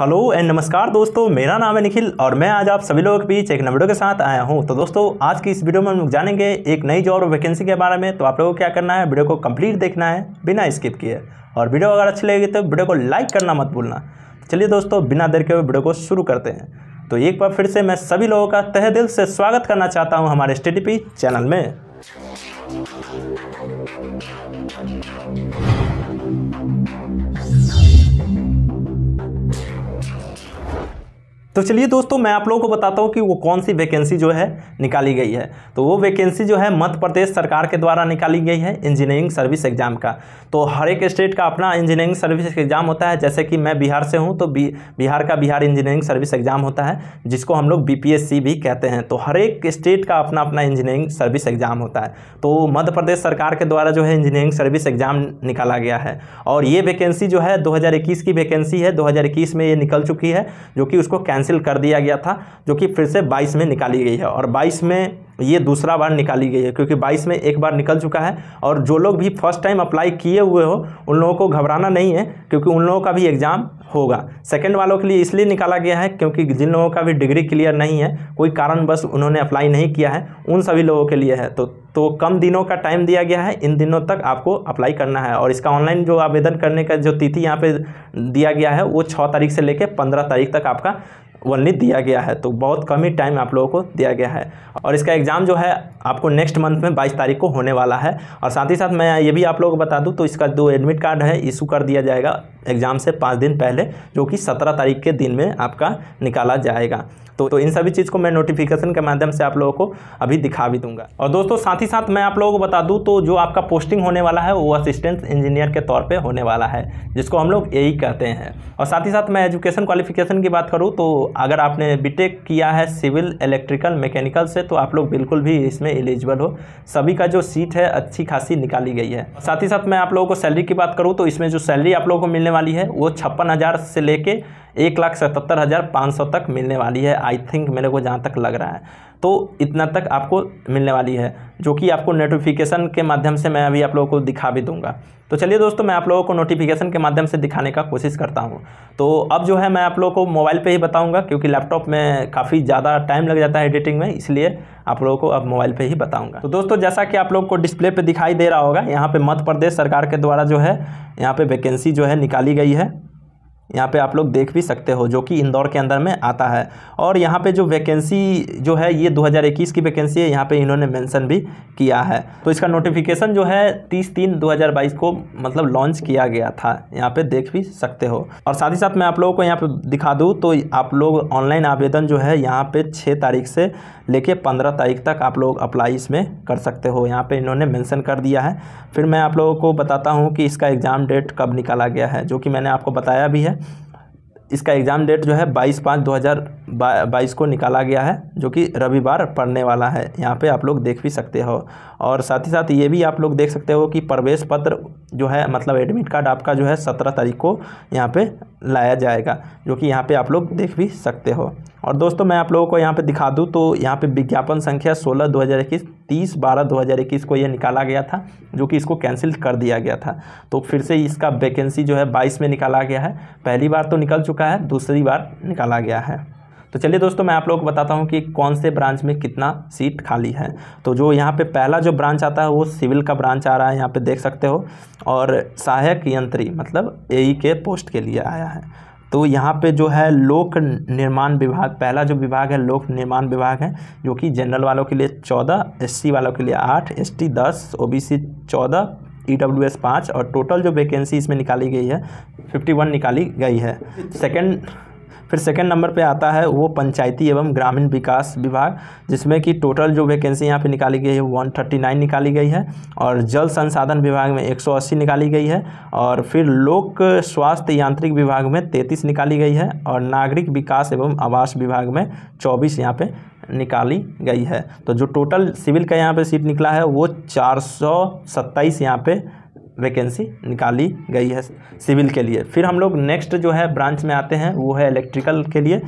hello and नमस्कार दोस्तों मेरा नाम है निखिल और मैं आज आप सभी लोगों के बीच एक वीडियो के साथ आया हूं तो दोस्तों आज की इस वीडियो में हम लोग जानेंगे एक नई जॉब वैकेंसी के बारे में तो आप लोगों को क्या करना है वीडियो को कंप्लीट देखना है बिना स्किप किए और वीडियो अगर अच्छी लगेगी तो वीडियो को लाइक करना मत भूलना तो चलिए दोस्तों बिना देर के वीडियो को शुरू करते हैं तो एक बार फिर से मैं सभी लोगों का तह दिल से स्वागत करना चाहता हूँ हमारे एस चैनल में तो चलिए दोस्तों मैं आप लोगों को बताता हूँ कि वो कौन सी वैकेंसी जो है निकाली गई है तो वो वैकेंसी जो है मध्य प्रदेश सरकार के द्वारा निकाली गई है इंजीनियरिंग सर्विस एग्जाम का तो हर एक स्टेट का अपना इंजीनियरिंग सर्विस एग्जाम होता है जैसे कि मैं बिहार से हूँ तो बि, बिहार का बिहार इंजीनियरिंग सर्विस एग्जाम होता है जिसको हम लोग बी भी कहते हैं तो हर एक स्टेट का अपना अपना इंजीनियरिंग सर्विस एग्जाम होता है तो मध्य प्रदेश सरकार के द्वारा जो है इंजीनियरिंग सर्विस एग्जाम निकाला गया है और ये वैकेंसी जो है दो की वैकेंसी है दो में ये निकल चुकी है जो कि उसको कैंसिल कर दिया गया था जो कि फिर से 22 में निकाली गई है और 22 में ये दूसरा बार निकाली गई है क्योंकि 22 में एक बार निकल चुका है और जो लोग भी फर्स्ट टाइम अप्लाई किए हुए हो उन लोगों को घबराना नहीं है क्योंकि उन लोगों का भी एग्ज़ाम होगा सेकेंड वालों के लिए इसलिए निकाला गया है क्योंकि जिन लोगों का भी डिग्री क्लियर नहीं है कोई कारण बस उन्होंने अप्लाई नहीं किया है उन सभी लोगों के लिए है तो तो कम दिनों का टाइम दिया गया है इन दिनों तक आपको अप्लाई करना है और इसका ऑनलाइन जो आवेदन करने का जो तिथि यहाँ पे दिया गया है वो छः तारीख से लेकर पंद्रह तारीख तक आपका ओनली दिया गया है तो बहुत कम ही टाइम आप लोगों को दिया गया है और इसका एग्ज़ाम जो है आपको नेक्स्ट मंथ में 22 तारीख को होने वाला है और साथ ही साथ मैं ये भी आप लोगों को बता दूं तो इसका जो एडमिट कार्ड है इशू कर दिया जाएगा एग्ज़ाम से पाँच दिन पहले जो कि सत्रह तारीख के दिन में आपका निकाला जाएगा तो, तो इन सभी चीज़ को मैं नोटिफिकेशन के माध्यम से आप लोगों को अभी दिखा भी दूंगा और दोस्तों साथ ही साथ मैं आप लोगों को बता दूँ तो जो आपका पोस्टिंग होने वाला है वो असिस्टेंट इंजीनियर के तौर पर होने वाला है जिसको हम लोग यही कहते हैं और साथ ही साथ मैं एजुकेशन क्वालिफिकेशन की बात करूँ तो अगर आपने बी किया है सिविल इलेक्ट्रिकल मैकेनिकल से तो आप लोग बिल्कुल भी इसमें एलिजिबल हो सभी का जो सीट है अच्छी खासी निकाली गई है साथ ही साथ मैं आप लोगों को सैलरी की बात करूँ तो इसमें जो सैलरी आप लोगों को मिलने वाली है वो छप्पन हज़ार से लेके एक लाख सतहत्तर हज़ार पाँच सौ तक मिलने वाली है आई थिंक मेरे को जहाँ तक लग रहा है तो इतना तक आपको मिलने वाली है जो कि आपको नोटिफिकेशन के माध्यम से मैं अभी आप लोगों को दिखा भी दूंगा तो चलिए दोस्तों मैं आप लोगों को नोटिफिकेशन के माध्यम से दिखाने का कोशिश करता हूँ तो अब जो है मैं आप लोगों को मोबाइल पे ही बताऊँगा क्योंकि लैपटॉप में काफ़ी ज़्यादा टाइम लग जाता है एडिटिंग में इसलिए आप लोगों को अब मोबाइल पर ही बताऊँगा तो दोस्तों जैसा कि आप लोग को डिस्प्ले पर दिखाई दे रहा होगा यहाँ पर मध्य प्रदेश सरकार के द्वारा जो है यहाँ पर वैकेंसी जो है निकाली गई है यहाँ पे आप लोग देख भी सकते हो जो कि इंदौर के अंदर में आता है और यहाँ पे जो वैकेंसी जो है ये 2021 की वैकेंसी है यहाँ पे इन्होंने मेंशन भी किया है तो इसका नोटिफिकेशन जो है 30 तीन 2022 को मतलब लॉन्च किया गया था यहाँ पे देख भी सकते हो और साथ ही साथ मैं आप लोगों को यहाँ पर दिखा दूँ तो आप लोग ऑनलाइन आवेदन जो है यहाँ पर छः तारीख से लेके पंद्रह तारीख तक आप लोग अप्लाई इसमें कर सकते हो यहाँ पर इन्होंने मैंसन कर दिया है फिर मैं आप लोगों को बताता हूँ कि इसका एग्ज़ाम डेट कब निकाला गया है जो कि मैंने आपको बताया भी है इसका एग्ज़ाम डेट जो है 22 पाँच 2022 को निकाला गया है जो कि रविवार पढ़ने वाला है यहाँ पे आप लोग देख भी सकते हो और साथ ही साथ ये भी आप लोग देख सकते हो कि प्रवेश पत्र जो है मतलब एडमिट कार्ड आपका जो है सत्रह तारीख को यहाँ पे लाया जाएगा जो कि यहाँ पे आप लोग देख भी सकते हो और दोस्तों मैं आप लोगों को यहाँ पे दिखा दूँ तो यहाँ पे विज्ञापन संख्या 16 2021 30 बारह 2021 को ये निकाला गया था जो कि इसको कैंसिल कर दिया गया था तो फिर से इसका वैकेंसी जो है 22 में निकाला गया है पहली बार तो निकल चुका है दूसरी बार निकाला गया है तो चलिए दोस्तों मैं आप लोगों को बताता हूँ कि कौन से ब्रांच में कितना सीट खाली है तो जो यहाँ पे पहला जो ब्रांच आता है वो सिविल का ब्रांच आ रहा है यहाँ पे देख सकते हो और सहायक यंत्री मतलब ए e के पोस्ट के लिए आया है तो यहाँ पे जो है लोक निर्माण विभाग पहला जो विभाग है लोक निर्माण विभाग है जो कि जनरल वालों के लिए चौदह एस वालों के लिए आठ एस टी दस ओबीसी चौदह ई डब्ल्यू एस पाँच और टोटल जो वैकेंसी इसमें निकाली गई है फिफ्टी वन निकाली गई है सेकेंड फिर सेकंड नंबर पे आता है वो पंचायती एवं ग्रामीण विकास विभाग जिसमें कि टोटल जो वैकेंसी यहाँ पे निकाली गई है वन थर्टी नाइन निकाली गई है और जल संसाधन विभाग में एक सौ अस्सी निकाली गई है और फिर लोक स्वास्थ्य यांत्रिक विभाग में तैंतीस निकाली गई है और नागरिक विकास एवं आवास विभाग में चौबीस यहाँ पर निकाली गई है तो जो टोटल सिविल का यहाँ पर सीट निकला है वो चार सौ सत्ताईस यहाँ पर वैकेंसी निकाली गई है सिविल के लिए फिर हम लोग नेक्स्ट जो है ब्रांच में आते हैं वो है इलेक्ट्रिकल के लिए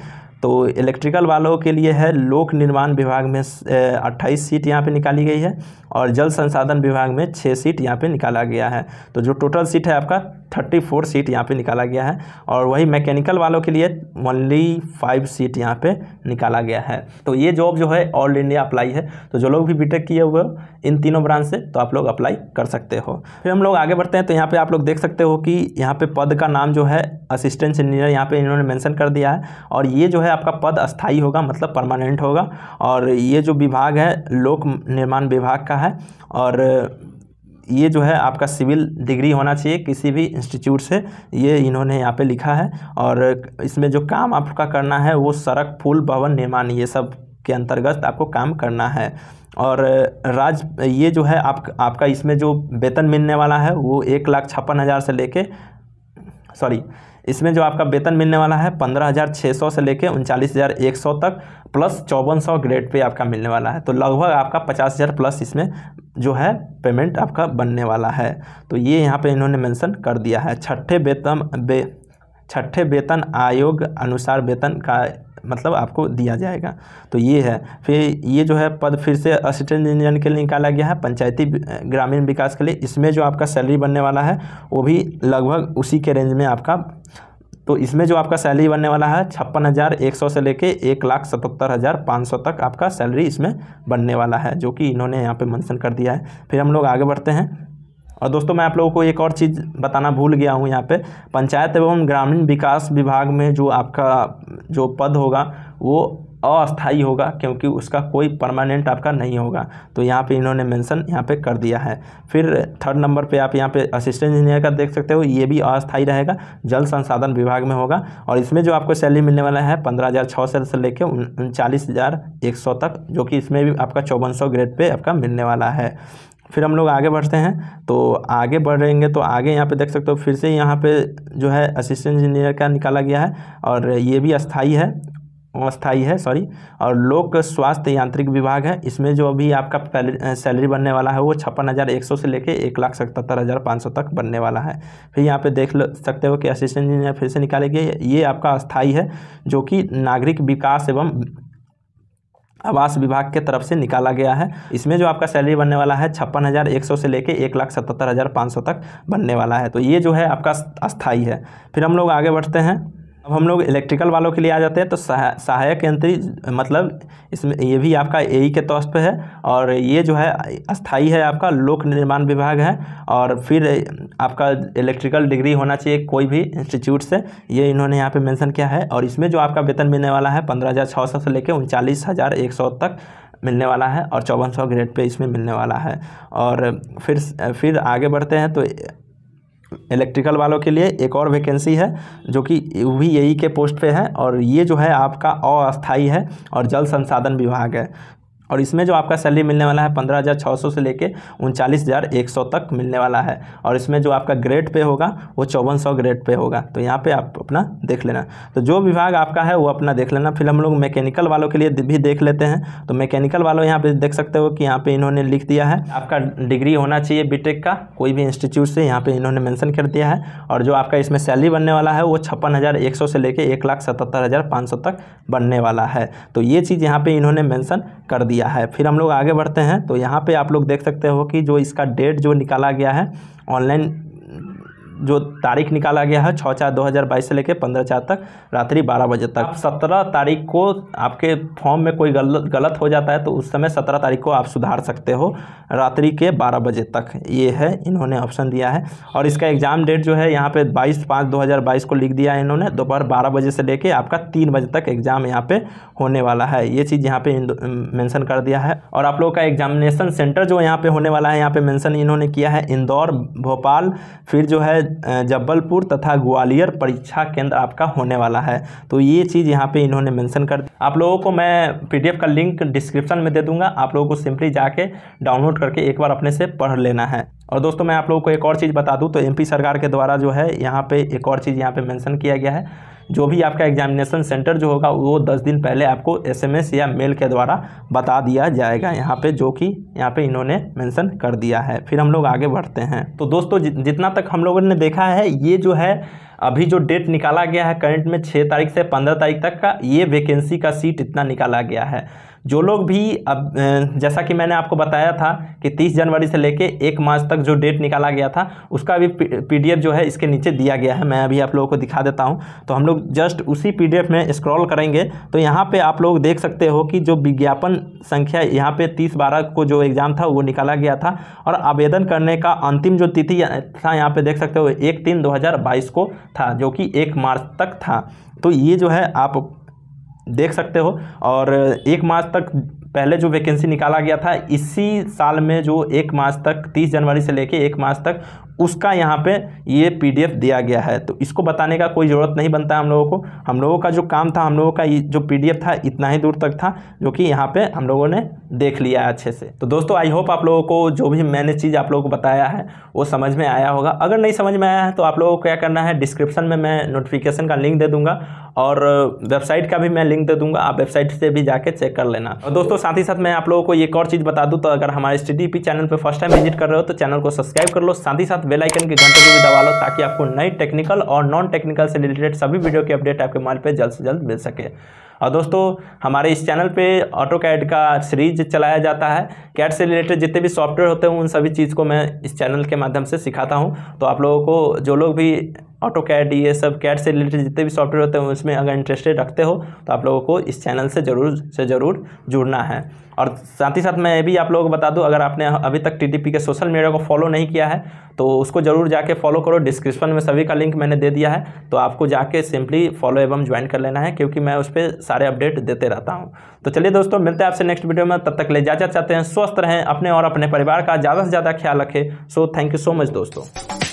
तो इलेक्ट्रिकल वालों के लिए है लोक निर्माण विभाग में अट्ठाईस सीट यहाँ पे निकाली गई है और जल संसाधन विभाग में छः सीट यहाँ पे निकाला गया है तो जो टोटल सीट है आपका थर्टी फोर सीट यहाँ पे निकाला गया है और वही मैकेनिकल वालों के लिए ओनली फाइव सीट यहाँ पे निकाला गया है तो ये जॉब जो है ऑल इंडिया अप्लाई है तो जो लोग भी बीटेक किए हुए हो इन तीनों ब्रांच से तो आप लोग अप्लाई कर सकते हो फिर हम लोग आगे बढ़ते हैं तो यहाँ पर आप लोग देख सकते हो कि यहाँ पर पद का नाम जो है असिस्टेंट इंजीनियर यहाँ पर इन्होंने मैंसन कर दिया है और ये जो है आपका पद अस्थायी होगा मतलब परमानेंट होगा और ये जो विभाग है लोक निर्माण विभाग का है और ये जो है आपका सिविल डिग्री होना चाहिए किसी भी इंस्टीट्यूट से ये इन्होंने यहाँ पे लिखा है और इसमें जो काम आपका करना है वो सड़क पुल भवन निर्माण ये सब के अंतर्गत आपको काम करना है और राज ये जो है आप आपका इसमें जो वेतन मिलने वाला है वो एक लाख छप्पन हज़ार से लेके सॉरी इसमें जो आपका वेतन मिलने वाला है पंद्रह हज़ार छः सौ से लेकर उनचालीस हज़ार एक सौ तक प्लस चौवन सौ ग्रेड पे आपका मिलने वाला है तो लगभग आपका पचास हज़ार प्लस इसमें जो है पेमेंट आपका बनने वाला है तो ये यहाँ पे इन्होंने मेंशन कर दिया है छठे वेतन बे छठे वेतन आयोग अनुसार वेतन का मतलब आपको दिया जाएगा तो ये है फिर ये जो है पद फिर से असिस्टेंट इंजीनियर के लिए निकाला गया है पंचायती ग्रामीण विकास के लिए इसमें जो आपका सैलरी बनने वाला है वो भी लगभग उसी के रेंज में आपका तो इसमें जो आपका सैलरी बनने वाला है छप्पन हज़ार एक सौ से लेके एक लाख सतहत्तर हज़ार पाँच सौ तक आपका सैलरी इसमें बनने वाला है जो कि इन्होंने यहाँ पे मेंशन कर दिया है फिर हम लोग आगे बढ़ते हैं और दोस्तों मैं आप लोगों को एक और चीज़ बताना भूल गया हूँ यहाँ पे पंचायत एवं ग्रामीण विकास विभाग में जो आपका जो पद होगा वो अस्थाई होगा क्योंकि उसका कोई परमानेंट आपका नहीं होगा तो यहाँ पे इन्होंने मेंशन यहाँ पे कर दिया है फिर थर्ड नंबर पे आप यहाँ पे असिस्टेंट इंजीनियर का देख सकते हो ये भी अस्थाई रहेगा जल संसाधन विभाग में होगा और इसमें जो आपको सैलरी मिलने वाला है पंद्रह हज़ार छः सौ से लेकर उनचालीस हज़ार एक सौ तक जो कि इसमें भी आपका चौवन सौ ग्रेड पर आपका मिलने वाला है फिर हम लोग आगे बढ़ते हैं तो आगे बढ़ रहेंगे तो आगे यहाँ पे देख सकते हो फिर से यहाँ पे जो है असिस्टेंट इंजीनियर का निकाला गया है और ये भी अस्थाई है अस्थाई है सॉरी और लोक स्वास्थ्य यांत्रिक विभाग है इसमें जो अभी आपका सैलरी बनने वाला है वो छप्पन हज़ार एक सौ से लेके एक लाख सतहत्तर हज़ार पाँच सौ तक बनने वाला है फिर यहाँ पे देख सकते हो कि असिस्टेंट इंजीनियर फिर से निकाले गए ये आपका अस्थाई है जो कि नागरिक विकास एवं आवास विभाग के तरफ से निकाला गया है इसमें जो आपका सैलरी बनने वाला है छप्पन हज़ार एक सौ से लेके एक लाख सतहत्तर हज़ार पाँच सौ तक बनने वाला है तो ये जो है आपका अस्थाई है फिर हम लोग आगे बढ़ते हैं अब हम लोग इलेक्ट्रिकल वालों के लिए आ जाते हैं तो सहाय, सहायक यंत्री मतलब इसमें ये भी आपका ए e के तौर पे है और ये जो है अस्थाई है आपका लोक निर्माण विभाग है और फिर आपका इलेक्ट्रिकल डिग्री होना चाहिए कोई भी इंस्टीट्यूट से ये इन्होंने यहाँ पे मेंशन किया है और इसमें जो आपका वेतन मिलने वाला है पंद्रह हज़ार छः सौ से लेकर उनचालीस हज़ार एक सौ तक मिलने वाला है और चौवन सौ ग्रेड पर इसमें मिलने वाला है और फिर फिर आगे बढ़ते हैं तो इलेक्ट्रिकल वालों के लिए एक और वैकेंसी है जो कि वो भी यही के पोस्ट पे है और ये जो है आपका अस्थाई है और जल संसाधन विभाग है और इसमें जो आपका सैलरी मिलने वाला है पंद्रह हज़ार छः सौ से लेके उनचालीस हज़ार एक सौ तक मिलने वाला है और इसमें जो आपका ग्रेड पे होगा वो चौवन सौ ग्रेड पे होगा तो यहाँ पे आप अपना देख लेना तो जो विभाग आपका है वो अपना देख लेना फिर हम लोग मैकेनिकल वालों के लिए भी देख लेते हैं तो मैकेनिकल वालों यहाँ पर देख सकते हो कि यहाँ पर इन्होंने लिख दिया है आपका डिग्री होना चाहिए बी का कोई भी इंस्टीट्यूट से यहाँ पर इन्होंने मैंसन कर दिया है और जो आपका इसमें सैलरी बनने वाला है वो छप्पन से लेकर एक तक बनने वाला है तो ये चीज़ यहाँ पर इन्होंने मैंसन कर दिया दिया है फिर हम लोग आगे बढ़ते हैं तो यहाँ पे आप लोग देख सकते हो कि जो इसका डेट जो निकाला गया है ऑनलाइन जो तारीख निकाला गया है छः चार बाईस से लेकर पंद्रह चार तक रात्रि बारह बजे तक सत्रह तारीख को आपके फॉर्म में कोई गलत गलत हो जाता है तो उस समय सत्रह तारीख को आप सुधार सकते हो रात्रि के बारह बजे तक ये है इन्होंने ऑप्शन दिया है और इसका एग्ज़ाम डेट जो है यहाँ पे बाईस पाँच दो हज़ार बाईस को लिख दिया है इन्होंने दोपहर बारह बजे से लेके आपका तीन बजे तक एग्ज़ाम यहाँ पे होने वाला है ये चीज़ यहाँ पे मेंशन कर दिया है और आप लोगों का एग्जामिनेशन सेंटर जो यहाँ पे होने वाला है यहाँ पे मेंशन इन्होंने किया है इंदौर भोपाल फिर जो है जबलपुर तथा ग्वालियर परीक्षा केंद्र आपका होने वाला है तो ये चीज़ यहाँ पे इन्होंने मेंशन कर दी आप लोगों को मैं पीडीएफ का लिंक डिस्क्रिप्शन में दे दूंगा आप लोगों को सिंपली जाके डाउनलोड करके एक बार अपने से पढ़ लेना है और दोस्तों मैं आप लोगों को एक और चीज़ बता दूँ तो एम सरकार के द्वारा जो है यहाँ पर एक और चीज़ यहाँ पर मैंसन किया गया है जो भी आपका एग्जामिनेशन सेंटर जो होगा वो दस दिन पहले आपको एसएमएस या मेल के द्वारा बता दिया जाएगा यहाँ पे जो कि यहाँ पे इन्होंने मेंशन कर दिया है फिर हम लोग आगे बढ़ते हैं तो दोस्तों जितना तक हम लोगों ने देखा है ये जो है अभी जो डेट निकाला गया है करंट में छः तारीख से पंद्रह तारीख तक का ये वैकेंसी का सीट इतना निकाला गया है जो लोग भी अब जैसा कि मैंने आपको बताया था कि 30 जनवरी से लेके एक मार्च तक जो डेट निकाला गया था उसका भी पीडीएफ जो है इसके नीचे दिया गया है मैं अभी आप लोगों को दिखा देता हूँ तो हम लोग जस्ट उसी पीडीएफ में स्क्रॉल करेंगे तो यहाँ पर आप लोग देख सकते हो कि जो विज्ञापन संख्या यहाँ पर तीस बारह को जो एग्ज़ाम था वो निकाला गया था और आवेदन करने का अंतिम जो तिथि था यहाँ पर देख सकते हो एक तीन दो को था जो कि एक मार्च तक था तो ये जो है आप देख सकते हो और एक मार्च तक पहले जो वैकेंसी निकाला गया था इसी साल में जो एक मार्च तक 30 जनवरी से लेके एक मार्च तक उसका यहाँ पे ये पीडीएफ दिया गया है तो इसको बताने का कोई ज़रूरत नहीं बनता है हम लोगों को हम लोगों का जो काम था हम लोगों का जो पीडीएफ था इतना ही दूर तक था जो कि यहाँ पे हम लोगों ने देख लिया है अच्छे से तो दोस्तों आई होप आप लोगों को जो भी मैंने चीज़ आप लोगों को बताया है वो समझ में आया होगा अगर नहीं समझ में आया है तो आप लोगों को क्या करना है डिस्क्रिप्शन में मैं नोटिफिकेशन का लिंक दे दूँगा और वेबसाइट का भी मैं लिंक दे दूँगा आप वेबसाइट से भी जाके चेक कर लेना और दोस्तों साथ ही साथ मैं आप लोगों को एक और चीज़ बता दूँ तो अगर हमारे एस चैनल पर फर्स्ट टाइम विजिट कर रहे हो तो चैनल को सब्सक्राइब कर लो साथ ही साथ बेलाइकन के घंटे को भी दबा लो ताकि आपको नई टेक्निकल और नॉन टेक्निकल से रिलेटेड सभी वीडियो की अपडेट आपके मोबाइल पर जल्द से जल्द मिल सके और दोस्तों हमारे इस चैनल पे ऑटो कैड का सीरीज चलाया जाता है कैड से रिलेटेड जितने भी सॉफ्टवेयर होते हैं उन सभी चीज़ को मैं इस चैनल के माध्यम से सिखाता हूँ तो आप लोगों को जो लोग भी ऑटो कैड ये सब कैड से रिलेटेड जितने भी सॉफ्टवेयर होते हैं उसमें अगर इंटरेस्टेड रखते हो तो आप लोगों को इस चैनल से ज़रूर से ज़रूर जुड़ना है और साथ ही साथ मैं ये भी आप लोगों को बता दूं अगर आपने अभी तक टी के सोशल मीडिया को फॉलो नहीं किया है तो उसको ज़रूर जाके फॉलो करो डिस्क्रिप्शन में सभी का लिंक मैंने दे दिया है तो आपको जाके सिंपली फॉलो एवं ज्वाइन कर लेना है क्योंकि मैं उस पर सारे अपडेट देते रहता हूँ तो चलिए दोस्तों मिलते हैं आपसे नेक्स्ट वीडियो में तब तक ले जाना चाहते हैं स्वस्थ रहें अपने और अपने परिवार का ज़्यादा से ज़्यादा ख्याल रखें so thank you so much दोस्तों